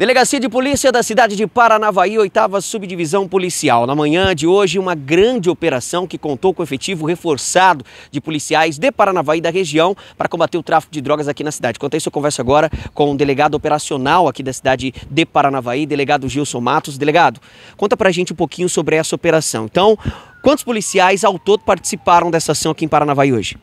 Delegacia de Polícia da cidade de Paranavaí, oitava subdivisão policial. Na manhã de hoje, uma grande operação que contou com efetivo reforçado de policiais de Paranavaí da região para combater o tráfico de drogas aqui na cidade. Quanto a isso, eu converso agora com o delegado operacional aqui da cidade de Paranavaí, delegado Gilson Matos. Delegado, conta pra gente um pouquinho sobre essa operação. Então, quantos policiais ao todo participaram dessa ação aqui em Paranavaí hoje?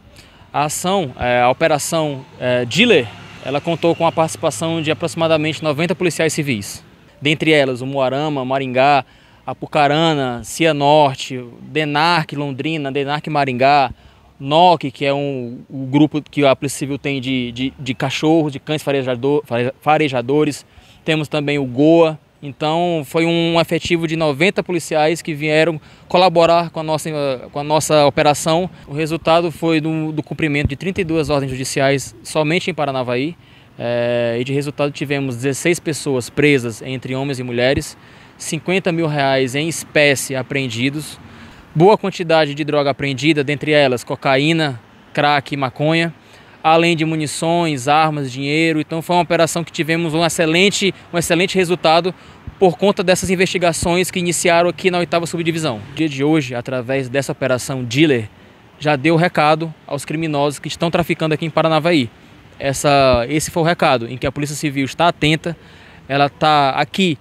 A ação, é, a operação é, Dealer ela contou com a participação de aproximadamente 90 policiais civis. Dentre elas, o Moarama, Maringá, Apucarana, Cianorte, Denarque Londrina, Denarque Maringá, NOC, que é um, o grupo que a Polícia Civil tem de, de, de cachorros, de cães farejador, farejadores. Temos também o GOA, então foi um efetivo de 90 policiais que vieram colaborar com a nossa, com a nossa operação. O resultado foi do, do cumprimento de 32 ordens judiciais somente em Paranavaí. É, e de resultado tivemos 16 pessoas presas entre homens e mulheres, 50 mil reais em espécie apreendidos, boa quantidade de droga apreendida, dentre elas cocaína, crack e maconha além de munições, armas, dinheiro. Então foi uma operação que tivemos um excelente, um excelente resultado por conta dessas investigações que iniciaram aqui na oitava subdivisão. No dia de hoje, através dessa operação Dealer, já deu o recado aos criminosos que estão traficando aqui em Paranavaí. Essa, esse foi o recado em que a Polícia Civil está atenta, ela está aqui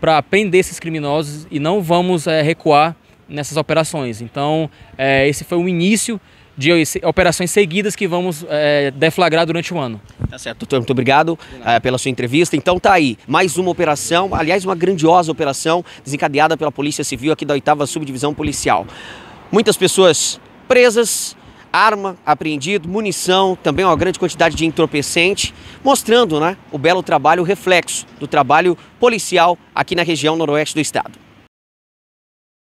para prender esses criminosos e não vamos é, recuar nessas operações. Então, é, esse foi o início de operações seguidas que vamos é, deflagrar durante o ano. Tá certo, doutor, muito obrigado é, pela sua entrevista. Então tá aí, mais uma operação, aliás, uma grandiosa operação desencadeada pela Polícia Civil aqui da 8 Subdivisão Policial. Muitas pessoas presas, arma apreendida, munição, também uma grande quantidade de entorpecente, mostrando né, o belo trabalho, o reflexo do trabalho policial aqui na região noroeste do estado.